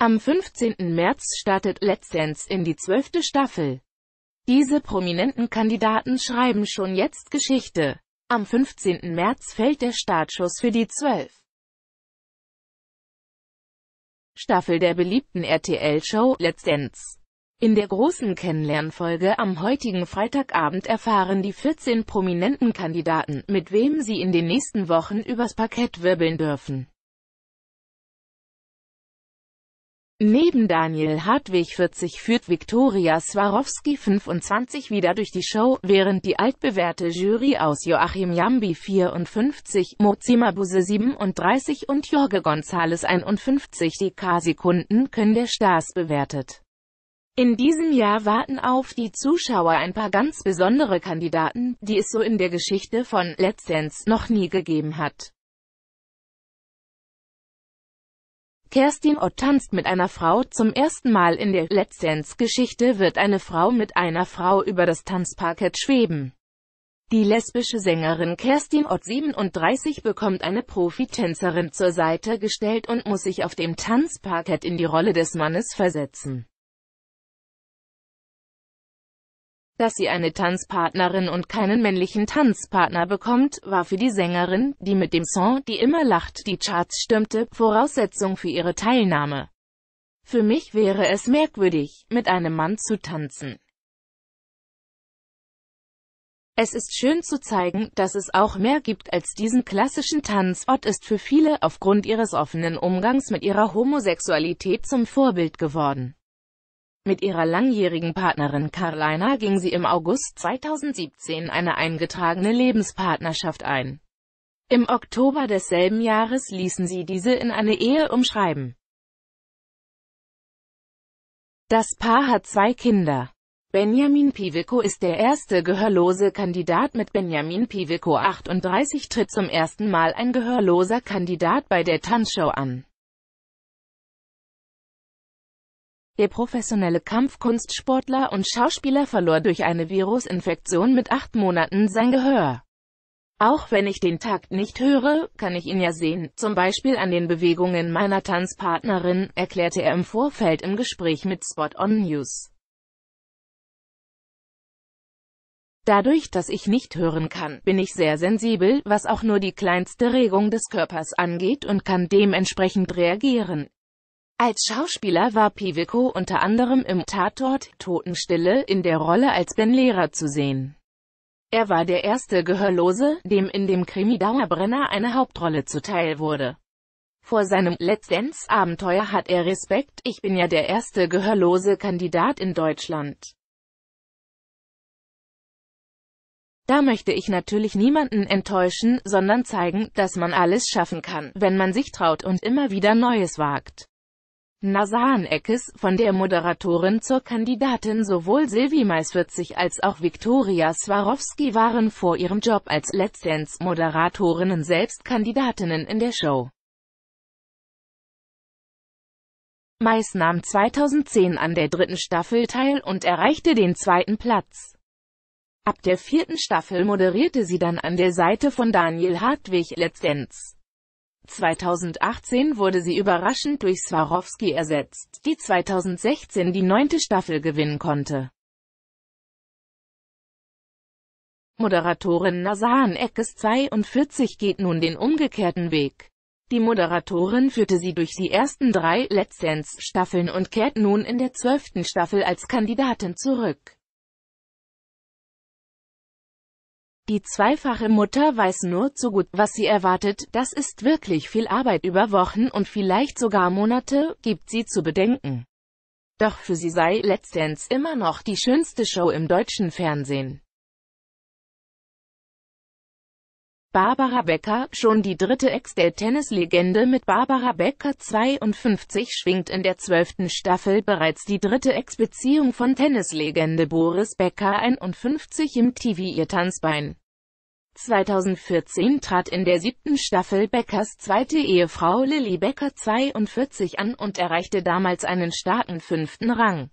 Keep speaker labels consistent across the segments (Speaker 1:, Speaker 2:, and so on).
Speaker 1: Am 15. März startet Let's Dance in die zwölfte Staffel. Diese prominenten Kandidaten schreiben schon jetzt Geschichte. Am 15. März fällt der Startschuss für die 12. Staffel der beliebten RTL-Show Let's Dance. In der großen Kennenlernfolge am heutigen Freitagabend erfahren die 14 prominenten Kandidaten, mit wem sie in den nächsten Wochen übers Parkett wirbeln dürfen. Neben Daniel Hartwig 40 führt Viktoria Swarovski 25 wieder durch die Show, während die altbewährte Jury aus Joachim Jambi 54, Mozima Buse 37 und Jorge González 51 DK-Sekunden können der Stars bewertet. In diesem Jahr warten auf die Zuschauer ein paar ganz besondere Kandidaten, die es so in der Geschichte von Let's Dance noch nie gegeben hat. Kerstin Ott tanzt mit einer Frau zum ersten Mal in der Let's Dance-Geschichte wird eine Frau mit einer Frau über das Tanzparkett schweben. Die lesbische Sängerin Kerstin Ott 37 bekommt eine Profitänzerin zur Seite gestellt und muss sich auf dem Tanzparkett in die Rolle des Mannes versetzen. Dass sie eine Tanzpartnerin und keinen männlichen Tanzpartner bekommt, war für die Sängerin, die mit dem Song Die immer lacht die Charts stürmte, Voraussetzung für ihre Teilnahme. Für mich wäre es merkwürdig, mit einem Mann zu tanzen. Es ist schön zu zeigen, dass es auch mehr gibt als diesen klassischen Tanz. Ott ist für viele aufgrund ihres offenen Umgangs mit ihrer Homosexualität zum Vorbild geworden. Mit ihrer langjährigen Partnerin Carlina ging sie im August 2017 eine eingetragene Lebenspartnerschaft ein. Im Oktober desselben Jahres ließen sie diese in eine Ehe umschreiben. Das Paar hat zwei Kinder. Benjamin Piveco ist der erste gehörlose Kandidat mit Benjamin Piveco 38 tritt zum ersten Mal ein gehörloser Kandidat bei der Tanzshow an. Der professionelle Kampfkunstsportler und Schauspieler verlor durch eine Virusinfektion mit acht Monaten sein Gehör. Auch wenn ich den Takt nicht höre, kann ich ihn ja sehen, zum Beispiel an den Bewegungen meiner Tanzpartnerin, erklärte er im Vorfeld im Gespräch mit Spot on News. Dadurch, dass ich nicht hören kann, bin ich sehr sensibel, was auch nur die kleinste Regung des Körpers angeht und kann dementsprechend reagieren. Als Schauspieler war Piweko unter anderem im Tatort Totenstille in der Rolle als Ben Lehrer zu sehen. Er war der erste Gehörlose, dem in dem Krimi Dauerbrenner eine Hauptrolle zuteil wurde. Vor seinem Let's Dance Abenteuer hat er Respekt, ich bin ja der erste gehörlose Kandidat in Deutschland. Da möchte ich natürlich niemanden enttäuschen, sondern zeigen, dass man alles schaffen kann, wenn man sich traut und immer wieder Neues wagt. Nasahan Eckes, von der Moderatorin zur Kandidatin sowohl Silvi Mais 40 als auch Viktoria Swarovski waren vor ihrem Job als Let's Dance Moderatorinnen selbst Kandidatinnen in der Show. Mais nahm 2010 an der dritten Staffel teil und erreichte den zweiten Platz. Ab der vierten Staffel moderierte sie dann an der Seite von Daniel Hartwig Let's Dance. 2018 wurde sie überraschend durch Swarovski ersetzt, die 2016 die neunte Staffel gewinnen konnte. Moderatorin Nazan Eckes 42 geht nun den umgekehrten Weg. Die Moderatorin führte sie durch die ersten drei Let's Dance-Staffeln und kehrt nun in der zwölften Staffel als Kandidatin zurück. Die zweifache Mutter weiß nur zu gut, was sie erwartet, das ist wirklich viel Arbeit über Wochen und vielleicht sogar Monate, gibt sie zu bedenken. Doch für sie sei Let's immer noch die schönste Show im deutschen Fernsehen. Barbara Becker, schon die dritte Ex der Tennislegende mit Barbara Becker 52 schwingt in der zwölften Staffel bereits die dritte Ex-Beziehung von Tennislegende Boris Becker 51 im TV ihr Tanzbein. 2014 trat in der siebten Staffel Beckers zweite Ehefrau Lilly Becker 42 an und erreichte damals einen starken fünften Rang.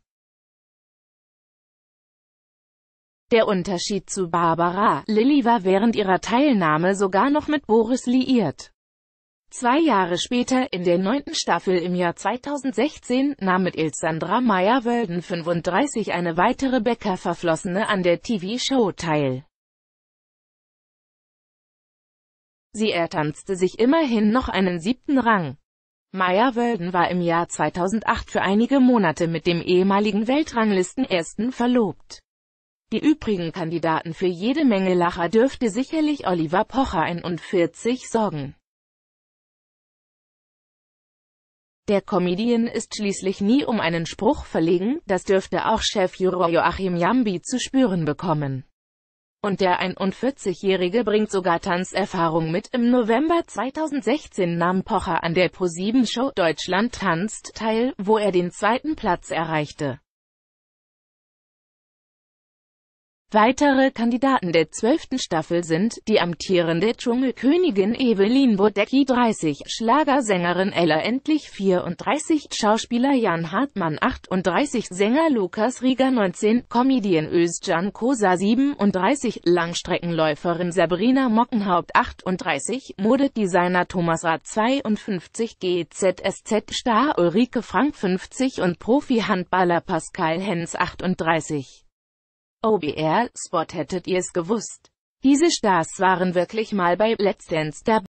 Speaker 1: Der Unterschied zu Barbara, Lilly war während ihrer Teilnahme sogar noch mit Boris liiert. Zwei Jahre später, in der neunten Staffel im Jahr 2016, nahm mit Ilsandra Meyer-Wölden 35 eine weitere Becker-Verflossene an der TV-Show teil. Sie ertanzte sich immerhin noch einen siebten Rang. Meyer Wölden war im Jahr 2008 für einige Monate mit dem ehemaligen Weltranglisten-Ersten verlobt. Die übrigen Kandidaten für jede Menge Lacher dürfte sicherlich Oliver Pocher 41 sorgen. Der Comedian ist schließlich nie um einen Spruch verlegen, das dürfte auch Chefjuror Joachim Jambi zu spüren bekommen. Und der 41-Jährige bringt sogar Tanzerfahrung mit. Im November 2016 nahm Pocher an der ProSieben-Show Deutschland tanzt teil, wo er den zweiten Platz erreichte. Weitere Kandidaten der zwölften Staffel sind die amtierende Dschungelkönigin Evelyn Bodecki 30, Schlagersängerin Ella Endlich 34, Schauspieler Jan Hartmann 38, Sänger Lukas Rieger 19, Comedian Özcan Kosa 37, Langstreckenläuferin Sabrina Mockenhaupt 38, Modedesigner Thomas Rath 52, GZSZ-Star Ulrike Frank 50 und Profi-Handballer Pascal Hens 38. OBR-Spot hättet ihr's gewusst. Diese Stars waren wirklich mal bei Let's Dance dabei.